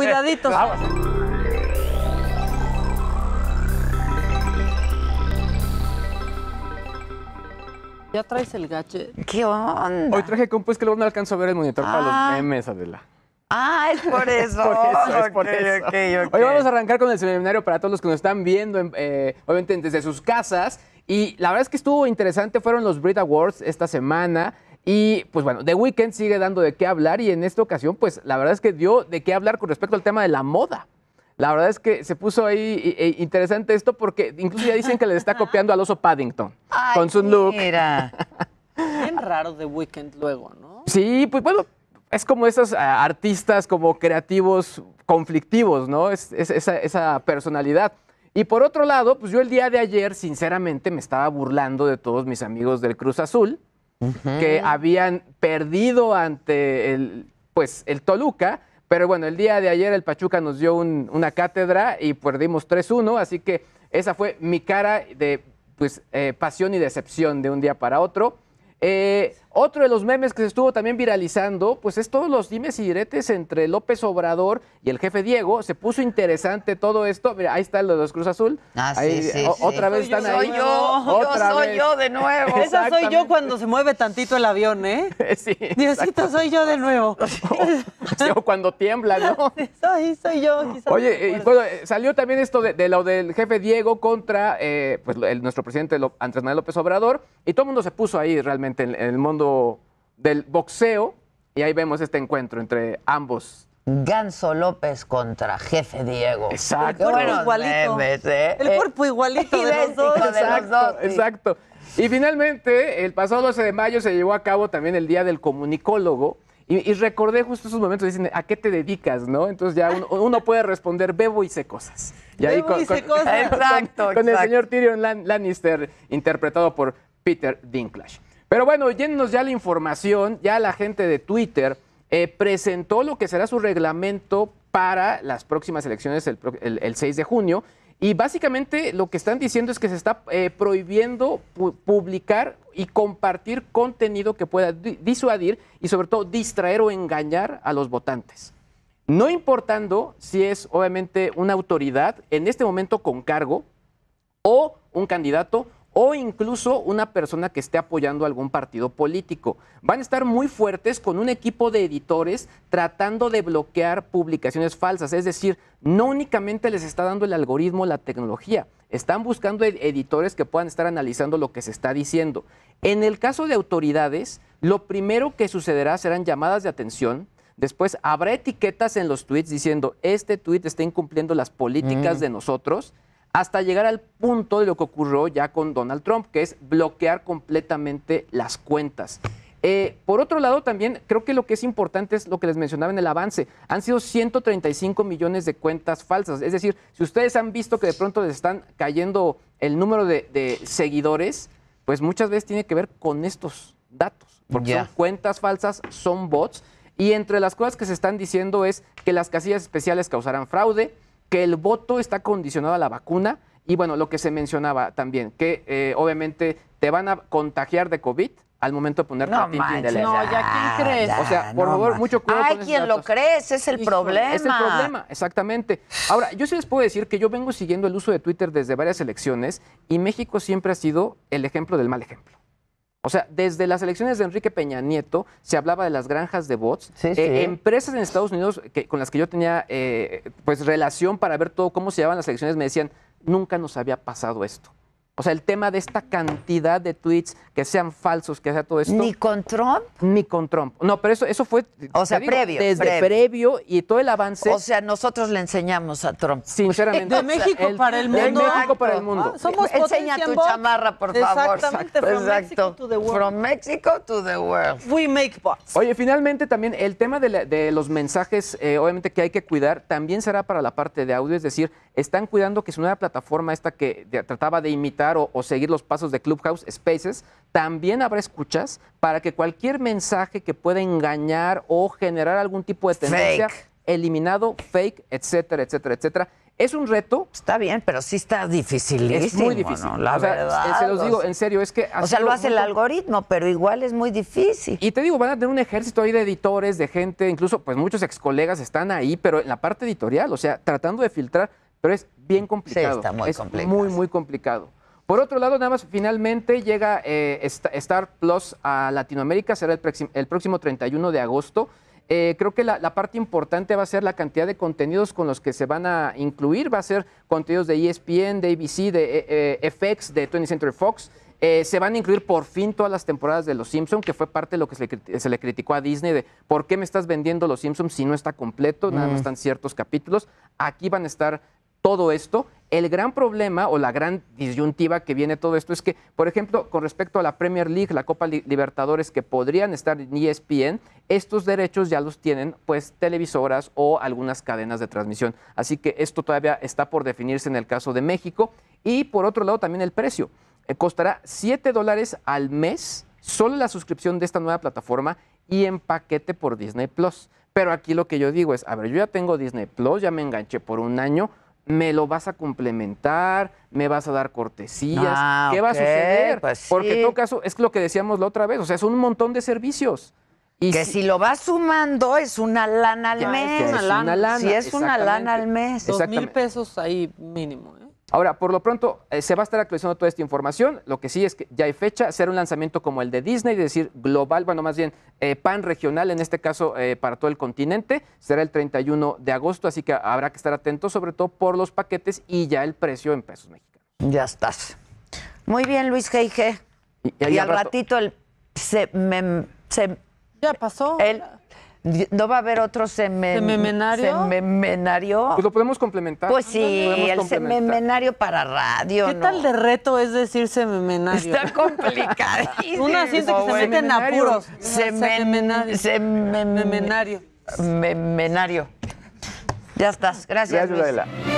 Cuidadito. Eh, ¿Ya traes el gache. ¿Qué onda? Hoy traje compu, es que luego no alcanzo a ver el monitor para los ah. memes, Adela. Ah, es por eso. por eso, es por eso. Hoy vamos a arrancar con el seminario para todos los que nos están viendo, eh, obviamente desde sus casas. Y la verdad es que estuvo interesante, fueron los Brit Awards esta semana. Y pues bueno, The Weeknd sigue dando de qué hablar y en esta ocasión pues la verdad es que dio de qué hablar con respecto al tema de la moda. La verdad es que se puso ahí e, interesante esto porque incluso ya dicen que le está copiando al oso Paddington con su look. Mira. Bien raro The Weeknd luego, ¿no? Sí, pues bueno, es como esos ah, artistas como creativos conflictivos, ¿no? esa personalidad. Y por otro lado, pues yo el día de ayer, sinceramente, me estaba burlando de todos mis amigos del Cruz Azul que habían perdido ante el, pues, el Toluca. Pero bueno, el día de ayer el Pachuca nos dio una cátedra y perdimos 3-1, así que esa fue mi cara de pues, eh, pasión y decepción de un día para otro. Eh, otro de los memes que se estuvo también viralizando, pues es todos los dimes y diretes entre López Obrador y el jefe Diego. Se puso interesante todo esto. Mira, ahí está lo de los Cruz Azul. Ah, sí, otra vez están ahí. yo, soy yo de nuevo. Esa soy yo cuando se mueve tantito el avión, ¿eh? Sí. Diosito, soy yo de nuevo. o, cuando tiembla, ¿no? Soy, soy yo, Oye, salió también esto de, lo del jefe Diego contra eh, pues, nuestro presidente Andrés Manuel López Obrador. Y todo el mundo se puso ahí realmente en el mundo del boxeo. Y ahí vemos este encuentro entre ambos Ganso López contra Jefe Diego. Exacto. El cuerpo igualito. Eh, eh. El cuerpo igualito de los dos. Exacto, Y finalmente, el pasado 12 de mayo se llevó a cabo también el Día del Comunicólogo. Y, recordé justo esos momentos, dicen, ¿a qué te dedicas? ¿no? Entonces ya uno, puede responder, bebo y sé cosas. Y el señor Tyrion Lannister, interpretado por Peter Dinklage. Pero bueno, yéndonos ya la información, ya la gente de Twitter eh, presentó lo que será su reglamento para las próximas elecciones el, 6 de junio. Y básicamente lo que están diciendo es que se está eh, prohibiendo publicar y compartir contenido que pueda disuadir y sobre todo distraer o engañar a los votantes. No importando si es obviamente una autoridad en este momento con cargo o un candidato o incluso una persona que esté apoyando algún partido político. Van a estar muy fuertes con un equipo de editores tratando de bloquear publicaciones falsas, es decir, no únicamente les está dando el algoritmo la tecnología, están buscando editores que puedan estar analizando lo que se está diciendo. En el caso de autoridades, lo primero que sucederá serán llamadas de atención, Después habrá etiquetas en los tweets diciendo, este tweet está incumpliendo las políticas mm. de nosotros hasta llegar al punto de lo que ocurrió ya con Donald Trump, que es bloquear completamente las cuentas. Eh, por otro lado, también creo que lo que es importante es lo que les mencionaba en el avance. Han sido 135 millones de cuentas falsas. Es decir, si ustedes han visto que de pronto les están cayendo el número de, seguidores, pues muchas veces tiene que ver con estos datos. Porque son cuentas falsas, son bots. Y entre las cosas que se están diciendo es que las casillas especiales causarán fraude, que el voto está condicionado a la vacuna y bueno, lo que se mencionaba también, que eh, obviamente te van a contagiar de COVID al momento de poner no de No, ya, ¿quién crees? o sea, por favor, mucho cuidado. Hay quien lo cree, es el problema. Es el problema, exactamente. Ahora, yo sí les puedo decir que yo vengo siguiendo el uso de Twitter desde varias elecciones y México siempre ha sido el ejemplo del mal ejemplo. O sea, desde las elecciones de Enrique Peña Nieto se hablaba de las granjas de bots. Eh, empresas en Estados Unidos que, con las que yo tenía eh, pues relación para ver todo cómo se llevaban las elecciones me decían, nunca nos había pasado esto. O sea, el tema de esta cantidad de tweets que sean falsos, que sea todo esto. ¿Ni con Trump? Ni con Trump. No, pero eso, eso fue. O sea, previo. Desde previo. y todo el avance. O sea, nosotros le enseñamos a Trump. Sinceramente. De México para el mundo. De México para el mundo. somos Enseña tu chamarra, por favor. Exactamente. From Mexico to the world. From Mexico to the world. We make bots. Oye, finalmente también el tema de, los mensajes, eh, obviamente que hay que cuidar, también será para la parte de audio. Es decir, están cuidando que es una plataforma, esta que trataba de imitar o, seguir los pasos de Clubhouse Spaces, también habrá escuchas para que cualquier mensaje que pueda engañar o generar algún tipo de tendencia, eliminado, fake, etcétera, etcétera, etcétera. Es un reto. Está bien, pero sí está difícil. Es muy difícil. la se los digo, en serio, es que... O sea, lo hace el algoritmo, pero igual es muy difícil. Y te digo, van a tener un ejército ahí de editores, de gente, incluso pues muchos ex colegas están ahí, pero en la parte editorial, o sea, tratando de filtrar, pero es bien complicado. está muy es Muy, muy complicado. Por otro lado, nada más finalmente llega eh, Star Plus a Latinoamérica, será el, próximo 31 de agosto. Eh, creo que la, parte importante va a ser la cantidad de contenidos con los que se van a incluir. Va a ser contenidos de ESPN, de ABC, de eh, FX, de 20th Century Fox. se van a incluir por fin todas las temporadas de Los Simpsons, que fue parte de lo que se le, criticó a Disney de por qué me estás vendiendo Los Simpsons si no está completo, no mm. están ciertos capítulos. Aquí van a estar todo esto el gran problema o la gran disyuntiva que viene todo esto es que, por ejemplo, con respecto a la Premier League, la Copa Libertadores que podrían estar en ESPN, estos derechos ya los tienen pues televisoras o algunas cadenas de transmisión. Así que esto todavía está por definirse en el caso de México. Y por otro lado también el precio. Eh, costará 7 dólares al mes solo la suscripción de esta nueva plataforma y en paquete por Disney Plus. Pero aquí lo que yo digo es, a ver, yo ya tengo Disney Plus, ya me enganché por un año, me lo vas a complementar, me vas a dar cortesías. Ah, ¿Qué va a suceder? Pues Porque en todo caso, es lo que decíamos la otra vez, o sea, es un montón de servicios. Y que si, lo vas sumando es una lana al mes. Es una lana. Si es una lana al mes. Dos mil pesos ahí mínimo. Ahora, por lo pronto, eh, se va a estar actualizando toda esta información. Lo que sí es que ya hay fecha, será un lanzamiento como el de Disney, es decir, global, bueno, más bien eh, pan regional, en este caso eh, para todo el continente. Será el 31 de agosto, así que habrá que estar atentos, sobre todo por los paquetes y ya el precio en pesos mexicanos. Ya estás. Muy bien, Luis G.I.G. Y, al ratito el. Se, me, se, ya pasó. ¿No va a haber otro semenario? sememenario? Pues lo podemos complementar. Pues sí, el sememenario para radio. ¿Qué tal de reto es decir sememenario? Está complicadísimo. Una siente que se meten en apuros. Sememenario. Sememenario. Memenario. Ya estás. Gracias. Gracias,